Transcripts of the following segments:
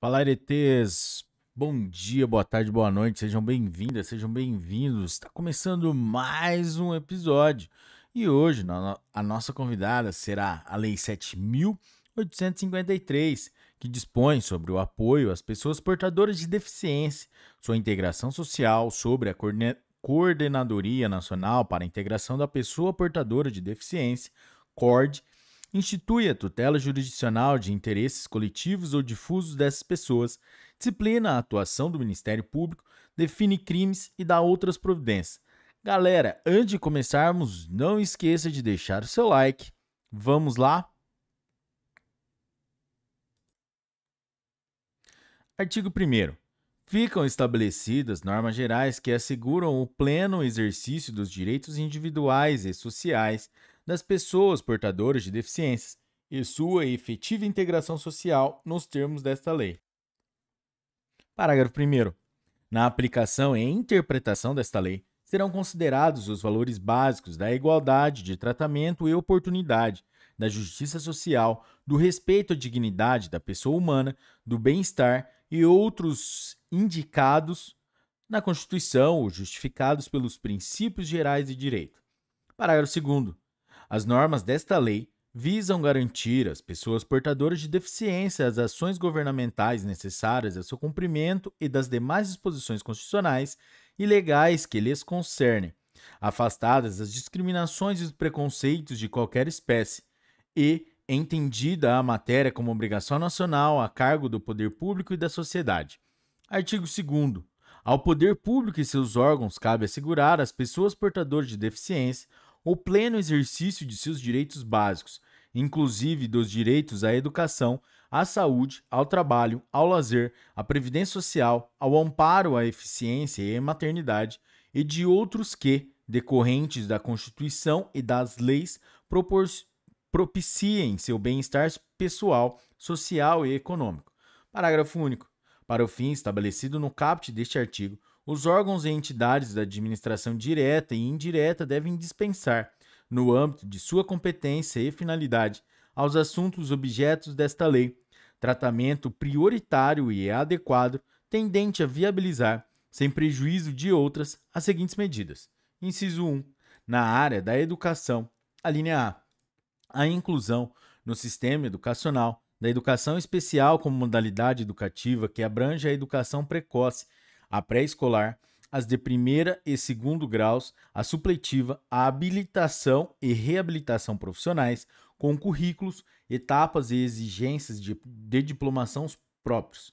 Fala, Aretes! Bom dia, boa tarde, boa noite, sejam bem-vindas, sejam bem-vindos. Está começando mais um episódio e hoje a nossa convidada será a Lei 7.853, que dispõe sobre o apoio às pessoas portadoras de deficiência, sua integração social, sobre a Coordenadoria Nacional para a Integração da Pessoa Portadora de Deficiência, CORD, institui a tutela jurisdicional de interesses coletivos ou difusos dessas pessoas, disciplina a atuação do Ministério Público, define crimes e dá outras providências. Galera, antes de começarmos, não esqueça de deixar o seu like. Vamos lá? Artigo 1 Ficam estabelecidas normas gerais que asseguram o pleno exercício dos direitos individuais e sociais das pessoas portadoras de deficiências e sua efetiva integração social nos termos desta lei. Parágrafo 1. Na aplicação e interpretação desta lei, serão considerados os valores básicos da igualdade de tratamento e oportunidade, da justiça social, do respeito à dignidade da pessoa humana, do bem-estar e outros indicados na Constituição ou justificados pelos princípios gerais de direito. Parágrafo 2. As normas desta lei visam garantir às pessoas portadoras de deficiência as ações governamentais necessárias a seu cumprimento e das demais disposições constitucionais e legais que lhes concernem, afastadas das discriminações e preconceitos de qualquer espécie, e entendida a matéria como obrigação nacional a cargo do poder público e da sociedade. Artigo 2 Ao poder público e seus órgãos cabe assegurar às pessoas portadoras de deficiência o pleno exercício de seus direitos básicos, inclusive dos direitos à educação, à saúde, ao trabalho, ao lazer, à previdência social, ao amparo à eficiência e à maternidade e de outros que, decorrentes da Constituição e das leis, propiciem seu bem-estar pessoal, social e econômico. Parágrafo único. Para o fim estabelecido no caput deste artigo, os órgãos e entidades da administração direta e indireta devem dispensar, no âmbito de sua competência e finalidade, aos assuntos objetos desta lei, tratamento prioritário e adequado tendente a viabilizar, sem prejuízo de outras, as seguintes medidas. Inciso 1. Na área da educação, a linha A. A inclusão no sistema educacional da educação especial como modalidade educativa que abrange a educação precoce a pré-escolar, as de primeira e segundo graus, a supletiva, a habilitação e reabilitação profissionais, com currículos, etapas e exigências de, de diplomação próprios.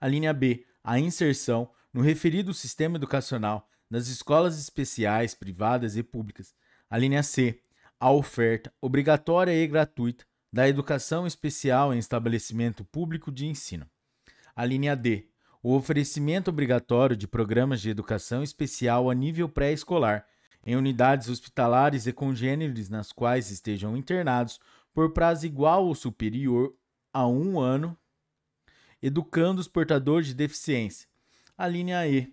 A linha B, a inserção no referido sistema educacional nas escolas especiais, privadas e públicas. A linha C, a oferta obrigatória e gratuita da educação especial em estabelecimento público de ensino. A linha D, o oferecimento obrigatório de programas de educação especial a nível pré-escolar, em unidades hospitalares e congêneres nas quais estejam internados por prazo igual ou superior a um ano, educando os portadores de deficiência. A linha E.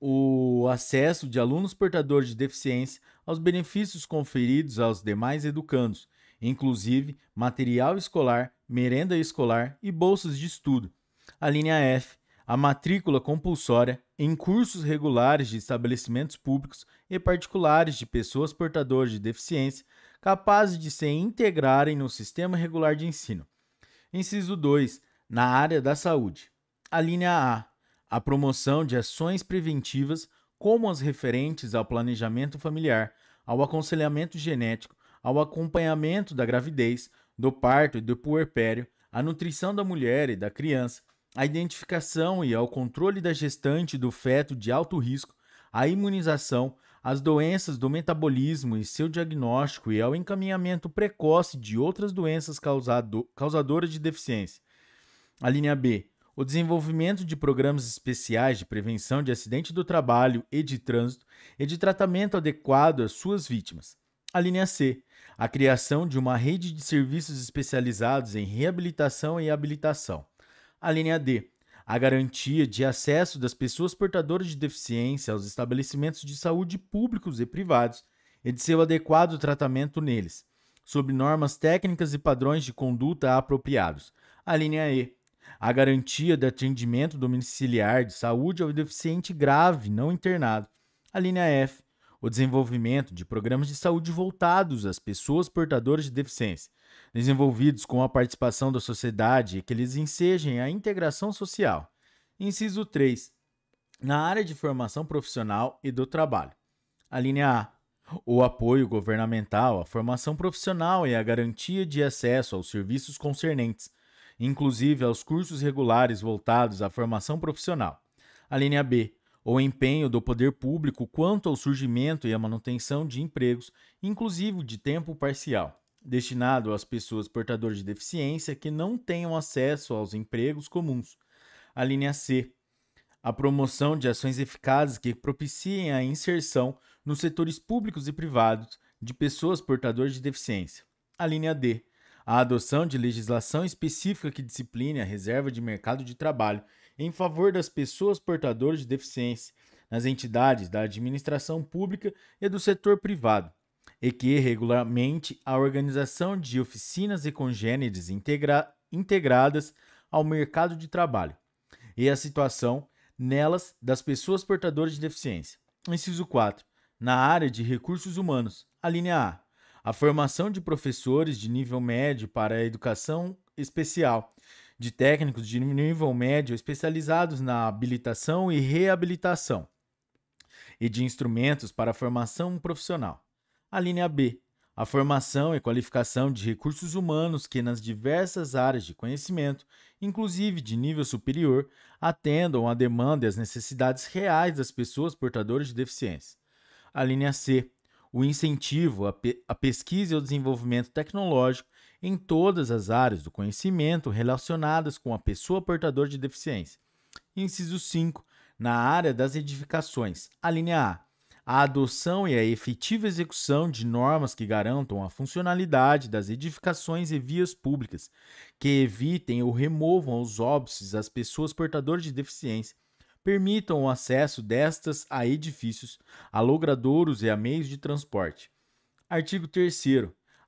O acesso de alunos portadores de deficiência aos benefícios conferidos aos demais educandos, inclusive material escolar, merenda escolar e bolsas de estudo. A linha F, a matrícula compulsória em cursos regulares de estabelecimentos públicos e particulares de pessoas portadoras de deficiência capazes de se integrarem no sistema regular de ensino. Inciso 2. Na área da saúde. A linha A. A promoção de ações preventivas, como as referentes ao planejamento familiar, ao aconselhamento genético, ao acompanhamento da gravidez, do parto e do puerpério, à nutrição da mulher e da criança, à identificação e ao controle da gestante do feto de alto risco, à imunização, às doenças do metabolismo e seu diagnóstico e ao encaminhamento precoce de outras doenças causado, causadoras de deficiência. A linha B. O desenvolvimento de programas especiais de prevenção de acidente do trabalho e de trânsito e de tratamento adequado às suas vítimas. A linha C. A criação de uma rede de serviços especializados em reabilitação e habilitação a linha D, a garantia de acesso das pessoas portadoras de deficiência aos estabelecimentos de saúde públicos e privados e de seu adequado tratamento neles, sob normas técnicas e padrões de conduta apropriados. A linha E, a garantia de atendimento domiciliar de saúde ao deficiente grave não internado. A linha F, o desenvolvimento de programas de saúde voltados às pessoas portadoras de deficiência, desenvolvidos com a participação da sociedade que eles ensejem a integração social. Inciso 3. Na área de formação profissional e do trabalho. A linha A. O apoio governamental à formação profissional e a garantia de acesso aos serviços concernentes, inclusive aos cursos regulares voltados à formação profissional. A linha B o empenho do poder público quanto ao surgimento e à manutenção de empregos, inclusive de tempo parcial destinado às pessoas portadoras de deficiência que não tenham acesso aos empregos comuns. A linha C. A promoção de ações eficazes que propiciem a inserção nos setores públicos e privados de pessoas portadoras de deficiência. A linha D. A adoção de legislação específica que discipline a reserva de mercado de trabalho em favor das pessoas portadoras de deficiência nas entidades da administração pública e do setor privado e que regularmente a organização de oficinas e congêneres integra integradas ao mercado de trabalho e a situação nelas das pessoas portadoras de deficiência. Inciso 4. Na área de recursos humanos, a linha A. A formação de professores de nível médio para a educação especial, de técnicos de nível médio especializados na habilitação e reabilitação, e de instrumentos para a formação profissional a linha B, a formação e qualificação de recursos humanos que, nas diversas áreas de conhecimento, inclusive de nível superior, atendam à demanda e às necessidades reais das pessoas portadoras de deficiência. A linha C. O incentivo à, pe à pesquisa e ao desenvolvimento tecnológico em todas as áreas do conhecimento relacionadas com a pessoa portadora de deficiência. Inciso 5. Na área das edificações, a linha A a adoção e a efetiva execução de normas que garantam a funcionalidade das edificações e vias públicas, que evitem ou removam os óbices às pessoas portadoras de deficiência, permitam o acesso destas a edifícios, a logradouros e a meios de transporte. Artigo 3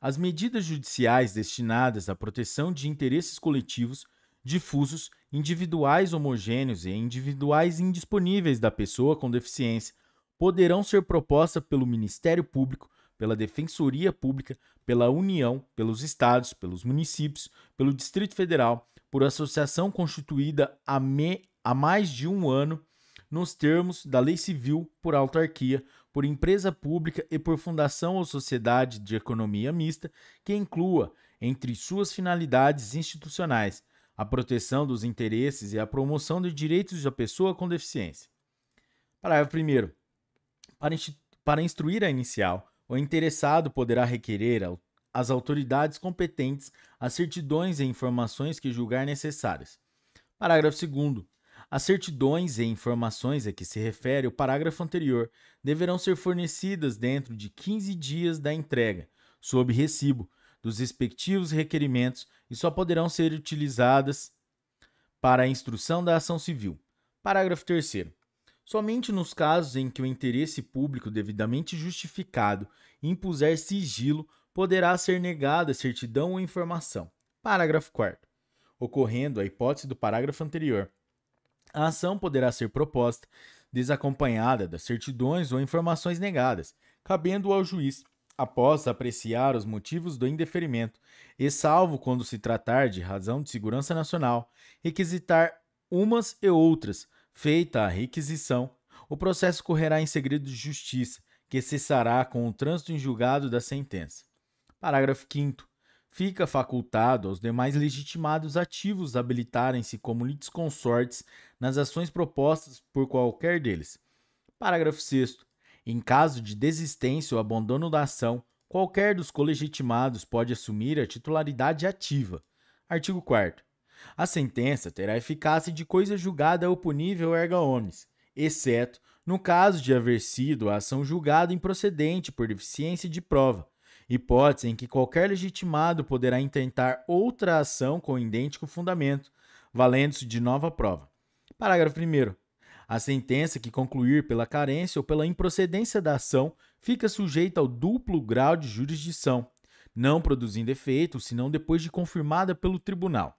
As medidas judiciais destinadas à proteção de interesses coletivos, difusos, individuais homogêneos e individuais indisponíveis da pessoa com deficiência poderão ser proposta pelo Ministério Público, pela Defensoria Pública, pela União, pelos estados, pelos municípios, pelo Distrito Federal, por associação constituída há, me... há mais de um ano, nos termos da lei civil, por autarquia, por empresa pública e por fundação ou sociedade de economia mista, que inclua, entre suas finalidades institucionais, a proteção dos interesses e a promoção de direitos da pessoa com deficiência. Parágrafo 1 para, para instruir a inicial. O interessado poderá requerer às autoridades competentes as certidões e informações que julgar necessárias. Parágrafo 2. As certidões e informações a que se refere o parágrafo anterior deverão ser fornecidas dentro de 15 dias da entrega, sob recibo, dos respectivos requerimentos e só poderão ser utilizadas para a instrução da ação civil. Parágrafo 3. Somente nos casos em que o interesse público devidamente justificado impuser sigilo, poderá ser negada certidão ou informação. Parágrafo 4. Ocorrendo a hipótese do parágrafo anterior, a ação poderá ser proposta desacompanhada das certidões ou informações negadas, cabendo ao juiz, após apreciar os motivos do indeferimento, e salvo quando se tratar de razão de segurança nacional, requisitar umas e outras Feita a requisição, o processo correrá em segredo de justiça, que cessará com o trânsito em julgado da sentença. Parágrafo 5 Fica facultado aos demais legitimados ativos habilitarem-se como litisconsortes nas ações propostas por qualquer deles. Parágrafo 6 Em caso de desistência ou abandono da ação, qualquer dos colegitimados pode assumir a titularidade ativa. Artigo 4 a sentença terá eficácia de coisa julgada ou punível erga omnes, exceto no caso de haver sido a ação julgada improcedente por deficiência de prova, hipótese em que qualquer legitimado poderá intentar outra ação com idêntico fundamento, valendo-se de nova prova. Parágrafo 1. A sentença que concluir pela carência ou pela improcedência da ação fica sujeita ao duplo grau de jurisdição, não produzindo efeito senão depois de confirmada pelo tribunal.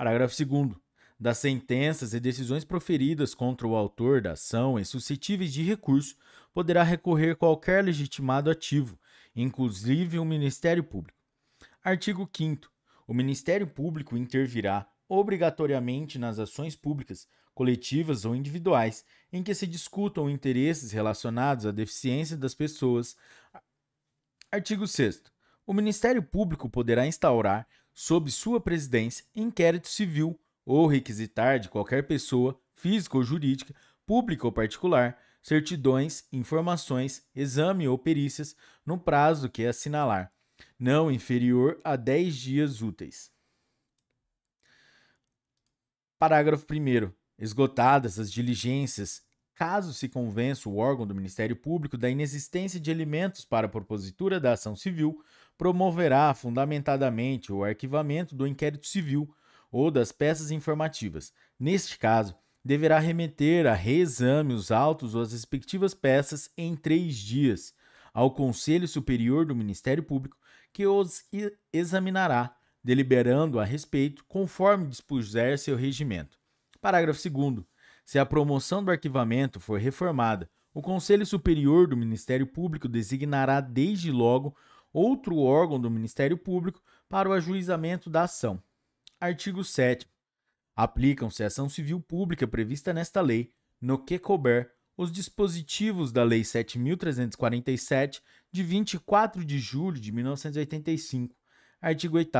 Parágrafo 2. Das sentenças e decisões proferidas contra o autor da ação e suscetíveis de recurso, poderá recorrer qualquer legitimado ativo, inclusive o Ministério Público. Artigo 5. O Ministério Público intervirá obrigatoriamente nas ações públicas, coletivas ou individuais, em que se discutam interesses relacionados à deficiência das pessoas. Artigo 6 o Ministério Público poderá instaurar, sob sua presidência, inquérito civil ou requisitar de qualquer pessoa, física ou jurídica, pública ou particular, certidões, informações, exame ou perícias no prazo que assinalar, não inferior a 10 dias úteis. Parágrafo 1. Esgotadas as diligências, caso se convença o órgão do Ministério Público da inexistência de elementos para a propositura da ação civil, promoverá fundamentadamente o arquivamento do inquérito civil ou das peças informativas. Neste caso, deverá remeter a reexame os autos ou as respectivas peças em três dias ao Conselho Superior do Ministério Público, que os examinará, deliberando a respeito conforme dispuser seu regimento. Parágrafo 2. Se a promoção do arquivamento for reformada, o Conselho Superior do Ministério Público designará desde logo outro órgão do Ministério Público para o ajuizamento da ação. Artigo 7. Aplicam-se à ação civil pública prevista nesta lei, no que couber, os dispositivos da Lei 7.347, de 24 de julho de 1985. Artigo 8.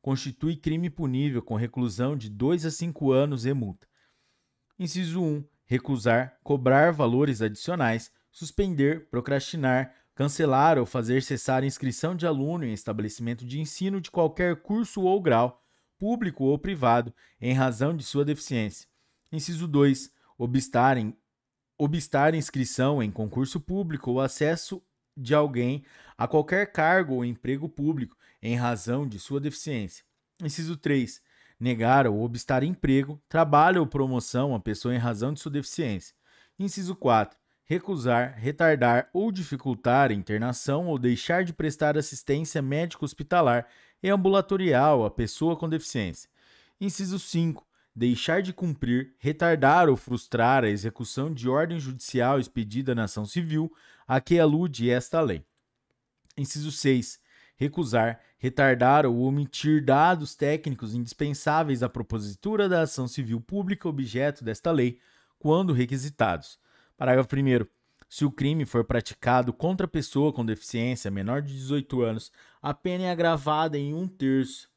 Constitui crime punível com reclusão de 2 a 5 anos e multa. Inciso 1. Recusar, cobrar valores adicionais, suspender, procrastinar, cancelar ou fazer cessar inscrição de aluno em estabelecimento de ensino de qualquer curso ou grau, público ou privado, em razão de sua deficiência. Inciso 2. Obstar, em, obstar inscrição em concurso público ou acesso de alguém a qualquer cargo ou emprego público em razão de sua deficiência. Inciso 3. Negar ou obstar emprego, trabalho ou promoção a pessoa em razão de sua deficiência. Inciso 4 recusar, retardar ou dificultar a internação ou deixar de prestar assistência médico-hospitalar e ambulatorial à pessoa com deficiência. Inciso 5. Deixar de cumprir, retardar ou frustrar a execução de ordem judicial expedida na ação civil a que alude esta lei. Inciso 6. Recusar, retardar ou omitir dados técnicos indispensáveis à propositura da ação civil pública objeto desta lei, quando requisitados. Parágrafo 1. Se o crime for praticado contra pessoa com deficiência menor de 18 anos, a pena é agravada em um terço.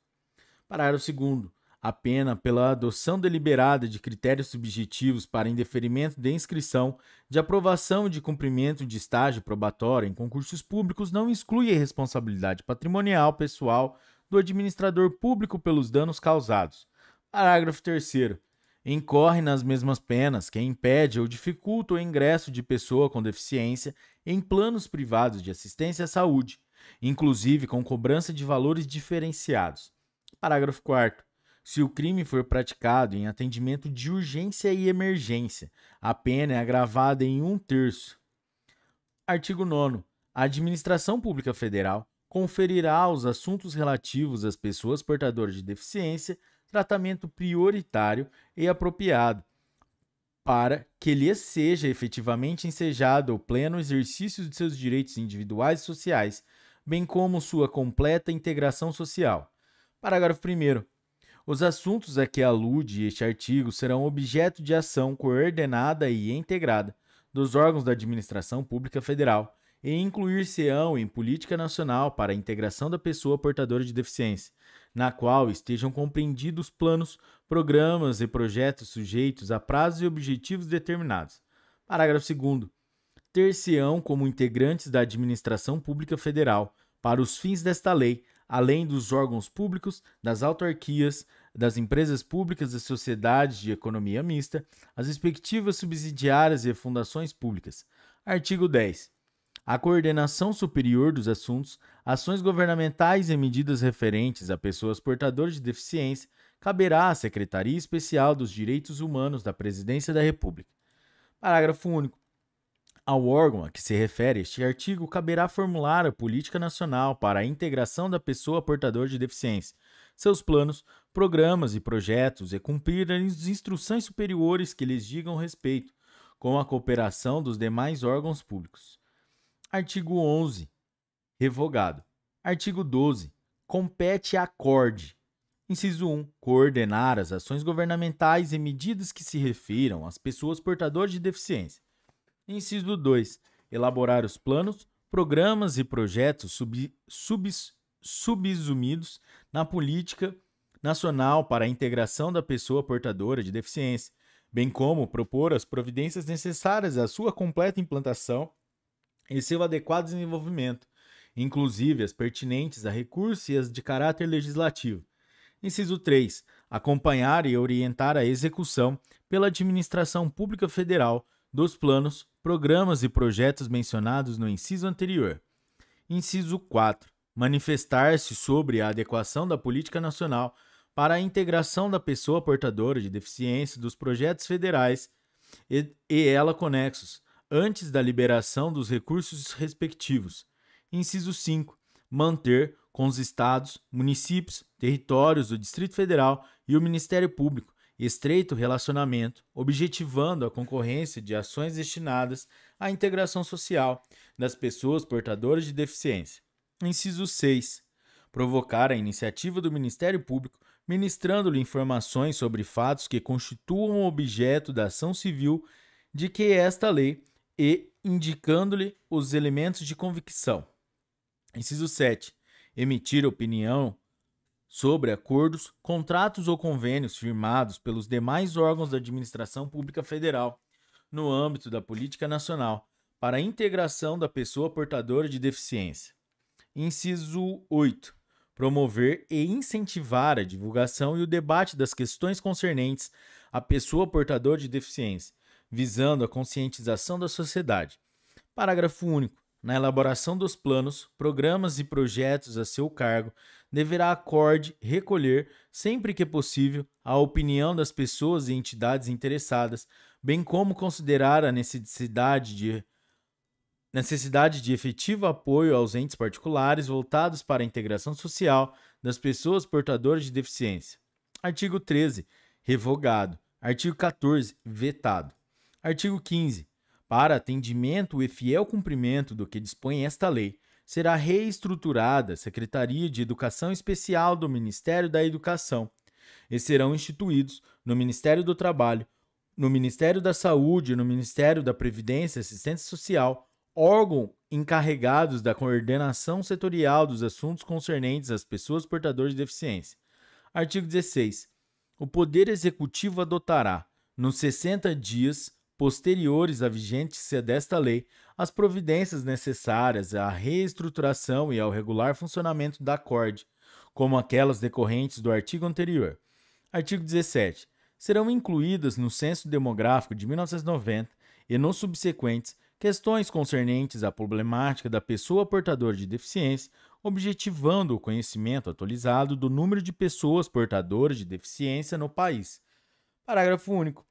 Parágrafo 2. A pena pela adoção deliberada de critérios subjetivos para indeferimento de inscrição, de aprovação e de cumprimento de estágio probatório em concursos públicos não exclui a responsabilidade patrimonial pessoal do administrador público pelos danos causados. Parágrafo 3 incorre nas mesmas penas quem impede ou dificulta o ingresso de pessoa com deficiência em planos privados de assistência à saúde, inclusive com cobrança de valores diferenciados. Parágrafo 4. Se o crime for praticado em atendimento de urgência e emergência, a pena é agravada em um terço. Artigo 9. A Administração Pública Federal conferirá aos assuntos relativos às pessoas portadoras de deficiência tratamento prioritário e apropriado para que lhe seja efetivamente ensejado o pleno exercício de seus direitos individuais e sociais, bem como sua completa integração social. Parágrafo 1. Os assuntos a que alude este artigo serão objeto de ação coordenada e integrada dos órgãos da administração pública federal, e incluir-se-ão em política nacional para a integração da pessoa portadora de deficiência, na qual estejam compreendidos planos, programas e projetos sujeitos a prazos e objetivos determinados. Parágrafo 2 ter-se-ão como integrantes da administração pública federal para os fins desta lei, além dos órgãos públicos, das autarquias, das empresas públicas e sociedades de economia mista, as respectivas subsidiárias e fundações públicas. Artigo 10 a coordenação superior dos assuntos, ações governamentais e medidas referentes a pessoas portadoras de deficiência caberá à Secretaria Especial dos Direitos Humanos da Presidência da República. Parágrafo único. Ao órgão a que se refere este artigo caberá formular a política nacional para a integração da pessoa portadora de deficiência, seus planos, programas e projetos e cumprir as instruções superiores que lhes digam respeito, com a cooperação dos demais órgãos públicos. Artigo 11. Revogado. Artigo 12. Compete à Corte: Inciso 1. Coordenar as ações governamentais e medidas que se refiram às pessoas portadoras de deficiência. Inciso 2. Elaborar os planos, programas e projetos sub, sub, subsumidos na política nacional para a integração da pessoa portadora de deficiência, bem como propor as providências necessárias à sua completa implantação e seu adequado desenvolvimento, inclusive as pertinentes a recursos e as de caráter legislativo. Inciso 3. Acompanhar e orientar a execução pela administração pública federal dos planos, programas e projetos mencionados no inciso anterior. Inciso 4. Manifestar-se sobre a adequação da política nacional para a integração da pessoa portadora de deficiência dos projetos federais e, e ela conexos, antes da liberação dos recursos respectivos. Inciso 5. Manter com os estados, municípios, territórios, o Distrito Federal e o Ministério Público estreito relacionamento, objetivando a concorrência de ações destinadas à integração social das pessoas portadoras de deficiência. Inciso 6. Provocar a iniciativa do Ministério Público, ministrando-lhe informações sobre fatos que constituam objeto da ação civil de que esta lei e indicando-lhe os elementos de convicção. Inciso 7. Emitir opinião sobre acordos, contratos ou convênios firmados pelos demais órgãos da administração pública federal no âmbito da política nacional para a integração da pessoa portadora de deficiência. Inciso 8. Promover e incentivar a divulgação e o debate das questões concernentes à pessoa portadora de deficiência, visando a conscientização da sociedade. Parágrafo único. Na elaboração dos planos, programas e projetos a seu cargo, deverá acorde recolher, sempre que possível, a opinião das pessoas e entidades interessadas, bem como considerar a necessidade de necessidade de efetivo apoio aos entes particulares voltados para a integração social das pessoas portadoras de deficiência. Artigo 13, revogado. Artigo 14, vetado. Artigo 15. Para atendimento e fiel cumprimento do que dispõe esta lei, será reestruturada a Secretaria de Educação Especial do Ministério da Educação e serão instituídos no Ministério do Trabalho, no Ministério da Saúde e no Ministério da Previdência e Assistência Social órgãos encarregados da coordenação setorial dos assuntos concernentes às pessoas portadoras de deficiência. Artigo 16. O Poder Executivo adotará, nos 60 dias, posteriores à vigência desta lei, as providências necessárias à reestruturação e ao regular funcionamento da CORD, como aquelas decorrentes do artigo anterior. Artigo 17. Serão incluídas no Censo Demográfico de 1990 e nos subsequentes questões concernentes à problemática da pessoa portadora de deficiência, objetivando o conhecimento atualizado do número de pessoas portadoras de deficiência no país. Parágrafo único.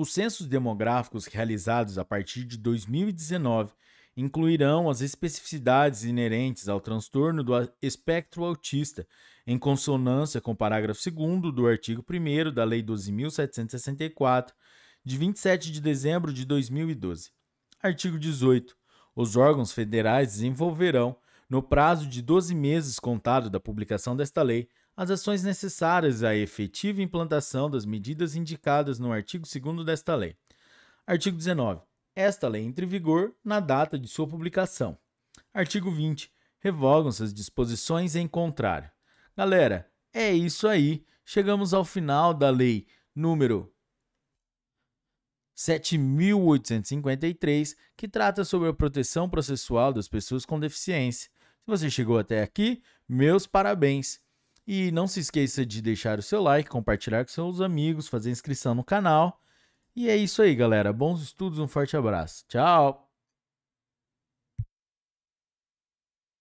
Os censos demográficos realizados a partir de 2019 incluirão as especificidades inerentes ao transtorno do espectro autista, em consonância com o parágrafo 2 do artigo 1 da Lei 12.764, de 27 de dezembro de 2012. Artigo 18. Os órgãos federais desenvolverão, no prazo de 12 meses contado da publicação desta lei, as ações necessárias à efetiva implantação das medidas indicadas no artigo 2 desta lei. Artigo 19. Esta lei entra em vigor na data de sua publicação. Artigo 20. Revogam-se as disposições em contrário. Galera, é isso aí. Chegamos ao final da lei número 7.853, que trata sobre a proteção processual das pessoas com deficiência. Se você chegou até aqui, meus parabéns! E não se esqueça de deixar o seu like, compartilhar com seus amigos, fazer inscrição no canal. E é isso aí, galera. Bons estudos, um forte abraço. Tchau!